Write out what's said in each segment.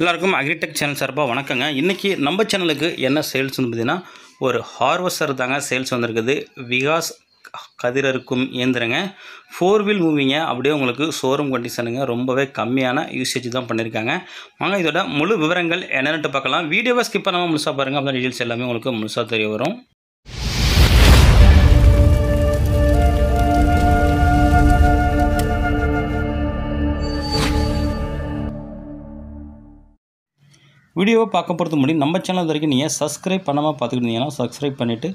எல்லாருக்கும் agritech channel சார்பாக வணக்கங்க இன்றைக்கி நம்ம சேனலுக்கு என்ன சேல்ஸ்னு பார்த்தீங்கன்னா ஒரு ஹார்வஸ்டர் தாங்க சேல்ஸ் வந்திருக்குது விகாஸ் கதிரருக்கும் இயந்திரங்க ஃபோர் வீல் மூவிங்க அப்படியே உங்களுக்கு ஷோரூம் கண்டிஷனுங்க ரொம்பவே கம்மியான யூசேஜ் தான் பண்ணியிருக்காங்க வாங்க இதோட முழு விவரங்கள் என்னென்னுட்டு பார்க்கலாம் வீடியோவை ஸ்கிப் பண்ணாமல் முழுசாக பாருங்கள் அப்படின்னா டீட்டெயில்ஸ் எல்லாமே உங்களுக்கு முழுசாக தெரிய வரும் வீடியோவை பார்க்க போகிறது முடியும் நம்ம சேனல் வரைக்கும் நீங்கள் சப்ஸ்கிரைப் பண்ணாமல் பார்த்துக்கிட்டீங்கன்னா சப்ஸ்கிரைப் பண்ணிவிட்டு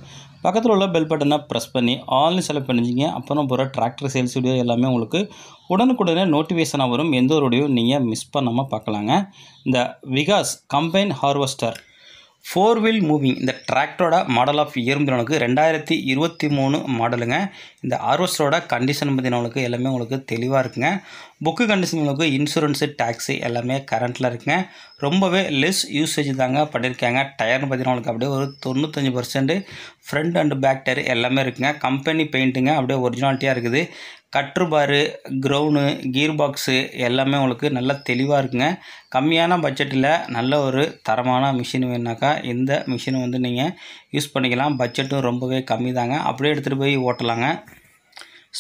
பக்கத்தில் உள்ள பெல் பட்டனை ப்ரெஸ் பண்ணி ஆன்லைன் செலக்ட் பண்ணிச்சிங்க அப்புறம் போகிற டிராக்டர் சேல்ஸ் வீடியோ எல்லாமே உங்களுக்கு உடனுக்குடனே நோட்டிஃபிகேஷனாக வரும் எந்த ஒரு வீடியோ நீங்கள் மிஸ் பண்ணாமல் பார்க்கலாங்க இந்த Vikas combine harvester four wheel moving இந்த டிராக்டரோட மாடல் ஆஃப் வந்து உங்களுக்கு ரெண்டாயிரத்தி இருபத்தி மூணு மாடலுங்க இந்த ஆர்வஸ்டரோட கண்டிஷன் பற்றி உங்களுக்கு எல்லாமே உங்களுக்கு தெளிவாக இருக்குங்க புக்கு கண்டிஷன் உங்களுக்கு இன்சூரன்ஸு டேக்ஸு எல்லாமே கரண்ட்டில் இருக்குங்க ரொம்பவே லெஸ் யூசேஜ் தாங்க பண்ணியிருக்காங்க டயர்னு பார்த்தீங்கன்னா அப்படியே ஒரு தொண்ணூத்தஞ்சு percent front and back tyre எல்லாமே இருக்குங்க கம்பெனி பெயிண்ட்டுங்க அப்படியே ஒரிஜினாலிட்டியாக இருக்குது கட்ருபாரு க்ரௌனு கீர் பாக்ஸு எல்லாமே உங்களுக்கு நல்லா தெளிவாக இருக்குங்க கம்மியான பட்ஜெட்டில் நல்ல ஒரு தரமான மிஷின் வேணுனாக்கா இந்த மிஷினை வந்து நீங்கள் யூஸ் பண்ணிக்கலாம் பட்ஜெட்டும் ரொம்பவே கம்மி தாங்க அப்படியே எடுத்துகிட்டு போய் ஓட்டலாங்க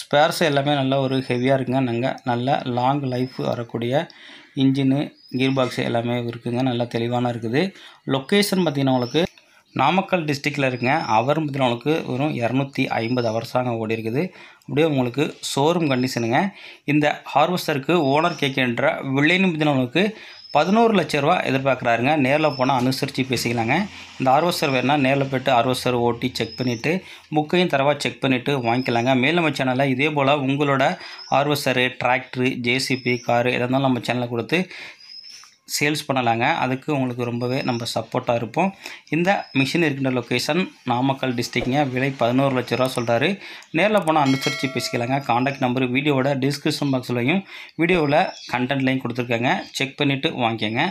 ஸ்பேர்ஸ் எல்லாமே நல்லா ஒரு ஹெவியாக இருக்குங்க நாங்கள் நல்ல லாங் லைஃப் வரக்கூடிய இன்ஜினு கீர் பாக்ஸ் எல்லாமே இருக்குதுங்க நல்லா தெளிவான இருக்குது லொக்கேஷன் பார்த்திங்கன்னா உங்களுக்கு நாமக்கல் டிஸ்ட்ரிக்டில் இருக்குங்க அவர் பார்த்தீங்கன்னா உங்களுக்கு வெறும் இரநூத்தி ஐம்பது அவர்ஸாங்க ஓடி இருக்குது அப்படியே உங்களுக்கு ஷோரூம் கண்டிஷனுங்க இந்த ஹார்வெஸ்டருக்கு ஓனர் கேட்கின்ற விலைன்னு பார்த்தீங்கன்னா உங்களுக்கு பதினோரு லட்ச ரூபா எதிர்பார்க்குறாருங்க நேரில் போனால் அனுசரித்து பேசிக்கலாங்க இந்த ஆர்வஸ்டர் வேணால் நேரில் போய்ட்டு ஆர்வஸ்டர் ஓட்டி செக் பண்ணிவிட்டு புக்கையும் தரவாக செக் பண்ணிவிட்டு வாங்கிக்கலாங்க மேலும் நம்ம சேனலில் இதே போல் உங்களோட ஆர்வஸ்டரு டிராக்டரு ஜேசிபி காரு எதாக இருந்தாலும் நம்ம சேனலில் கொடுத்து சேல்ஸ் பண்ணலாங்க அதுக்கு உங்களுக்கு ரொம்பவே நம்ம சப்போர்ட்டாக இருப்போம் இந்த மிஷின் இருக்கின்ற லொக்கேஷன் நாமக்கல் டிஸ்ட்ரிக்ட்ங்க விலை பதினோரு லட்ச ரூபா சொல்கிறாரு நேரில் போனால் அனுசரித்து பேசிக்கலாங்க காண்டாக்ட் நம்பர் வீடியோவோட டிஸ்கிரிப்ஷன் பாக்ஸ்லையும் வீடியோவில் கண்டென்ட்லையும் கொடுத்துருக்காங்க செக் பண்ணிவிட்டு வாங்கிக்கங்க